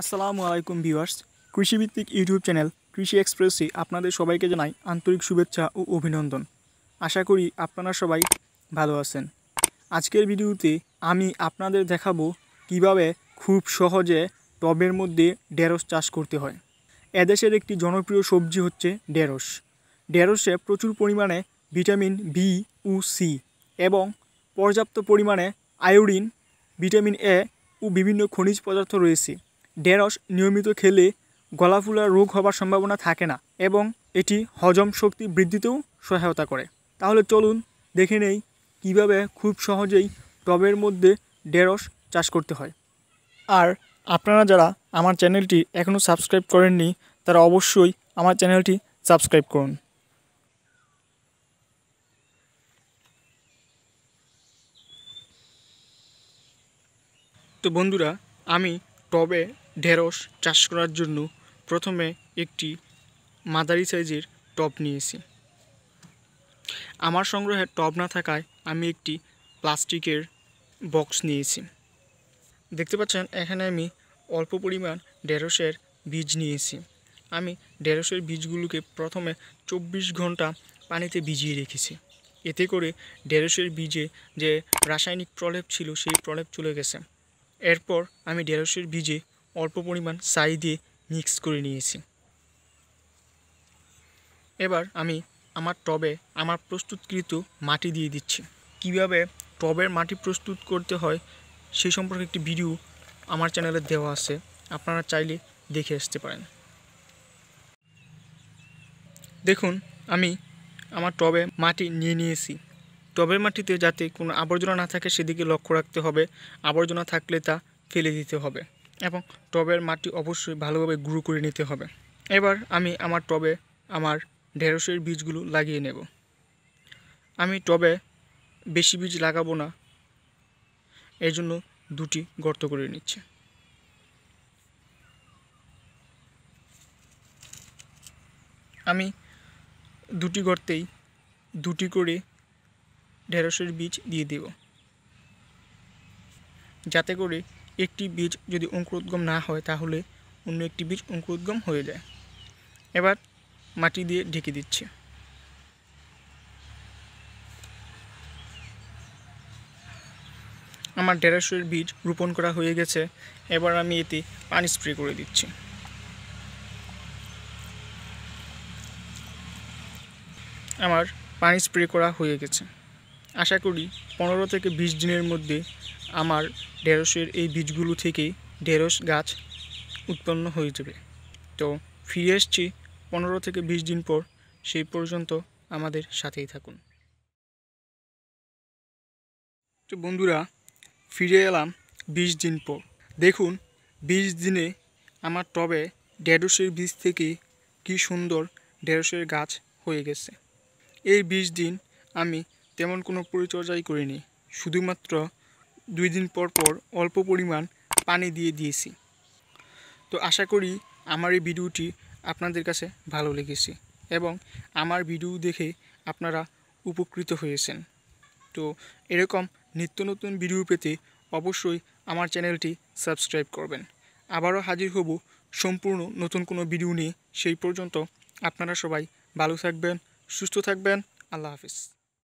আসসালামু আলাইকুম ভিউয়ার্স কৃষিভিত্তিক ইউটিউব চ্যানেল কৃষি এক্সপ্রেসে আপনাদের সবাইকে জানাই আন্তরিক শুভেচ্ছা ও অভিনন্দন আশা করি আপনারা সবাই ভালো আছেন আজকের ভিডিওতে আমি আপনাদের দেখাবো কিভাবে খুব সহজে টবের মধ্যে ঢেঁড়স চাষ করতে হয় এদেশের একটি জনপ্রিয় সবজি হচ্ছে ঢেঁড়স ঢেঁড়সে প্রচুর পরিমাণে ভিটামিন বি ও সি এবং পর্যাপ্ত পরিমাণে আয়োডিন ভিটামিন এ ও বিভিন্ন খনিজ পদার্থ রয়েছে ঢেঁড়স নিয়মিত খেলে ফুলার রোগ হবার সম্ভাবনা থাকে না এবং এটি হজম শক্তি বৃদ্ধিতেও সহায়তা করে তাহলে চলুন দেখে নেই কীভাবে খুব সহজেই টবের মধ্যে ঢেঁড়স চাষ করতে হয় আর আপনারা যারা আমার চ্যানেলটি এখনও সাবস্ক্রাইব করেননি তারা অবশ্যই আমার চ্যানেলটি সাবস্ক্রাইব করুন তো বন্ধুরা আমি টবে ঢেঁড়স চাষ করার জন্য প্রথমে একটি মাদারি সাইজের টব নিয়েছি আমার সংগ্রহে টব না থাকায় আমি একটি প্লাস্টিকের বক্স নিয়েছি দেখতে পাচ্ছেন এখানে আমি অল্প পরিমাণ ঢেঁড়সের বীজ নিয়েছি আমি ঢেঁড়সের বীজগুলোকে প্রথমে চব্বিশ ঘন্টা পানিতে ভিজিয়ে রেখেছি এতে করে ঢেঁড়সের বীজে যে রাসায়নিক প্রলেপ ছিল সেই প্রলেপ চলে গেছে এরপর আমি ঢেঁড়সের ভিজে অল্প পরিমাণ ছাই দিয়ে মিক্স করে নিয়েছি এবার আমি আমার টবে আমার প্রস্তুতকৃত মাটি দিয়ে দিচ্ছি কিভাবে টবের মাটি প্রস্তুত করতে হয় সেই সম্পর্কে একটি ভিডিও আমার চ্যানেলে দেওয়া আছে আপনারা চাইলে দেখে আসতে পারেন দেখুন আমি আমার টবে মাটি নিয়ে নিয়েছি টবের মাটিতে যাতে কোনো আবর্জনা না থাকে সেদিকে লক্ষ্য রাখতে হবে আবর্জনা থাকলে তা ফেলে দিতে হবে এবং টবের মাটি অবশ্যই ভালোভাবে গুঁড়ো করে নিতে হবে এবার আমি আমার টবে আমার ঢেঁড়সের বীজগুলো লাগিয়ে নেব আমি টবে বেশি বীজ লাগাবো না এর জন্য দুটি গর্ত করে নিচ্ছে আমি দুটি গর্তেই দুটি করে ঢেঁড়সের বীজ দিয়ে দেব যাতে করে একটি বীজ যদি অঙ্কুরোদ্গম না হয় তাহলে অন্য একটি বীজ অঙ্কুরোদ্গম হয়ে যায় এবার মাটি দিয়ে ঢেকে দিচ্ছে আমার ঢেঁড়সের বীজ রোপণ করা হয়ে গেছে এবার আমি এতে পানি স্প্রে করে দিচ্ছি আমার পানি স্প্রে করা হয়ে গেছে আশা করি পনেরো থেকে বিশ দিনের মধ্যে আমার ঢেঁড়সের এই বীজগুলো থেকে ঢেঁড়স গাছ উৎপন্ন হয়ে যাবে তো ফিরে এসছি পনেরো থেকে বিশ দিন পর সেই পর্যন্ত আমাদের সাথেই থাকুন তো বন্ধুরা ফিরে এলাম বিশ দিন পর দেখুন বিশ দিনে আমার টবে ঢেঁড়সের বীজ থেকে কি সুন্দর ঢেঁড়সের গাছ হয়ে গেছে এই বিশ দিন আমি তেমন কোনো পরিচর্যাই করিনি শুধুমাত্র দুই দিন পর পর অল্প পরিমাণ পানি দিয়ে দিয়েছি তো আশা করি আমার এই ভিডিওটি আপনাদের কাছে ভালো লেগেছে এবং আমার ভিডিও দেখে আপনারা উপকৃত হয়েছেন তো এরকম নিত্য নতুন ভিডিও পেতে অবশ্যই আমার চ্যানেলটি সাবস্ক্রাইব করবেন আবারও হাজির হব সম্পূর্ণ নতুন কোনো ভিডিও নিয়ে সেই পর্যন্ত আপনারা সবাই ভালো থাকবেন সুস্থ থাকবেন আল্লাহ হাফিজ